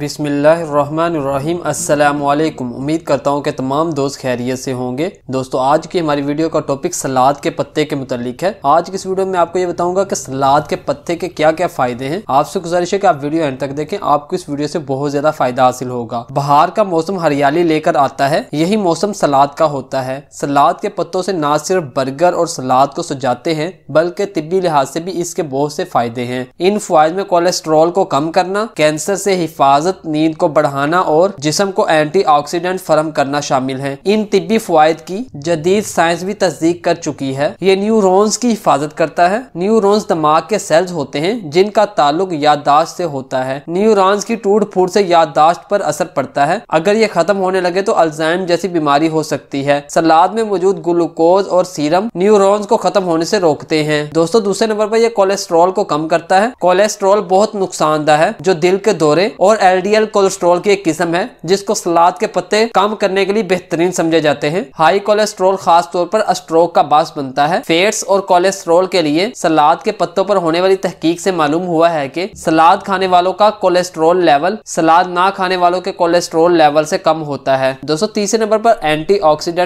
बिसमीम असलकुम उम्मीद करता हूँ कि तमाम दोस्त खैरियत से होंगे दोस्तों आज की हमारी वीडियो का टॉपिक सलाद के पत्ते के मुतलिक है आज की इस वीडियो में आपको ये बताऊंगा कि सलाद के पत्ते के क्या क्या फ़ायदे हैं आपसे गुजारिश है कि आप वीडियो एंड तक देखें आपको इस वीडियो से बहुत ज़्यादा फ़ायदा हासिल होगा बाहर का मौसम हरियाली लेकर आता है यही मौसम सलाद का होता है सलाद के पत्तों से न सिर्फ बर्गर और सलाद को सजाते हैं बल्कि तिब्बी लिहाज से भी इसके बहुत से फ़ायदे हैं इन फायद में कोलेस्ट्रॉल को कम करना कैंसर से हिफाज हिफाजत नींद को बढ़ाना और जिसम को एंटी ऑक्सीडेंट फरम करना शामिल है इन तिबी फवायद की जदीद साइंस भी तस्दीक कर चुकी है ये न्यूरोन्स की हिफाजत करता है न्यूरोन्स दिमाग के सेल्स होते हैं जिनका ताल्लुक याददाश्त से होता है न्यूरोन्स की टूट फूट से याददाश्त पर असर पड़ता है अगर ये खत्म होने लगे तो अल्जाइम जैसी बीमारी हो सकती है सलाद में मौजूद ग्लूकोज और सीरम न्यूरोन्स को खत्म होने से रोकते हैं दोस्तों दूसरे नंबर पर यह कोलेस्ट्रॉल को कम करता है कोलेस्ट्रॉल बहुत नुकसानदा है जो दिल के दौरे और एलडीएल कोलेस्ट्रॉल की एक किस्म है जिसको सलाद के पत्ते कम करने के लिए बेहतरीन समझे जाते हैं हाई कोलेस्ट्रॉल तौर पर स्ट्रोक का बास बनता है फेट्स और कोलेस्ट्रॉल के लिए सलाद के पत्तों पर होने वाली तहकीक से मालूम हुआ है कि सलाद खाने वालों का कोलेस्ट्रॉल लेवल सलाद ना खाने वालों के कोलेस्ट्रॉल लेवल से कम होता है दोस्तों तीसरे नंबर पर एंटी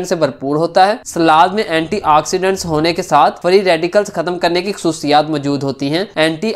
से भरपूर होता है सलाद में एंटी होने के साथ फ्री रेडिकल्स खत्म करने की खसूसियात मौजूद होती है एंटी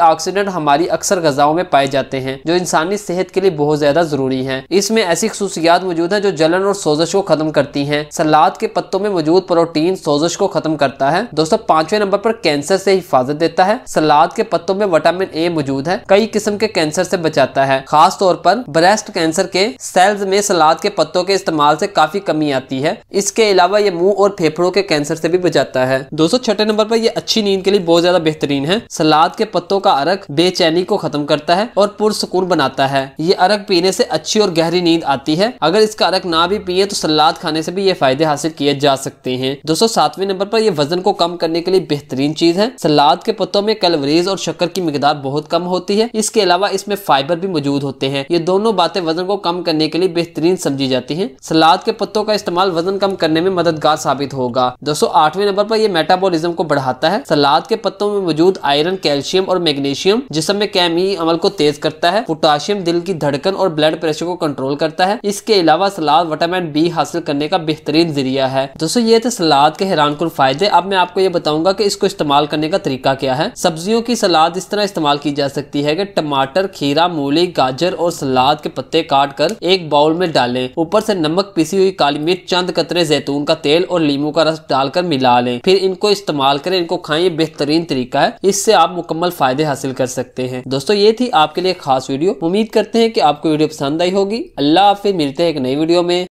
हमारी अक्सर गजाओं में पाए जाते हैं जो इंसानी सेहत के लिए बहुत ज्यादा जरूरी है इसमें ऐसी खसूसियात मौजूद है जो जलन और सोजश को खत्म करती है सलाद के पत्तों में मौजूद प्रोटीन सोजश को खत्म करता है दोस्तों पांचवें नंबर पर कैंसर से हिफाजत देता है सलाद के पत्तों में विटामिन ए मौजूद है कई किस्म के कैंसर से बचाता है खास तौर पर ब्रेस्ट कैंसर के सेल्स में सलाद के पत्तों के इस्तेमाल से काफी कमी आती है इसके अलावा ये मुंह और फेफड़ों के कैंसर से भी बचाता है दोस्तों छठे नंबर पर ये अच्छी नींद के लिए बहुत ज्यादा बेहतरीन है सलाद के पत्तों का अरक बेचैनी को खत्म करता है और पुरसकून बनाता है ये अरक पीने से अच्छी और गहरी नींद आती है अगर इसका अरक ना भी पिए तो सलाद खाने से भी ये फायदे हासिल किए जा सकते हैं दोस्तों सातवें नंबर पर यह वजन को कम करने के लिए बेहतरीन चीज है सलाद के पत्तों में कैलोरीज और शक्कर की मिकदार बहुत कम होती है इसके अलावा इसमें फाइबर भी मौजूद होते हैं ये दोनों बातें वजन को कम करने के लिए बेहतरीन समझी जाती है सलाद के पत्तों का इस्तेमाल वजन कम करने में मददगार साबित होगा दोस्तों आठवें नंबर पर यह मेटाबोलिज्म को बढ़ाता है सलाद के पत्तों में मौजूद आयरन कैल्शियम और मैग्नीशियम जिसमें कैमी अमल को तेज करता है पोटाशियम दिल की की धड़कन और ब्लड प्रेशर को कंट्रोल करता है इसके अलावा सलाद विटामिन बी हासिल करने का बेहतरीन जरिया है दोस्तों ये थे सलाद के हैरान कुल फायदे अब मैं आपको ये बताऊंगा कि इसको इस्तेमाल करने का तरीका क्या है सब्जियों की सलाद इस तरह इस्तेमाल की जा सकती है कि टमाटर खीरा मूली गाजर और सलाद के पत्ते काट कर एक बाउल में डालें ऊपर से नमक पिसी हुई काली मिर्च चंद कतरे जैतून का तेल और लीमू का रस डालकर मिला लें फिर इनको इस्तेमाल करें इनको खाएं ये बेहतरीन तरीका है इससे आप मुकम्मल फायदे हासिल कर सकते हैं दोस्तों ये थी आपके लिए खास वीडियो उम्मीद करते हैं हैं कि आपको वीडियो पसंद आई होगी अल्लाह हाफि मिलते हैं एक नई वीडियो में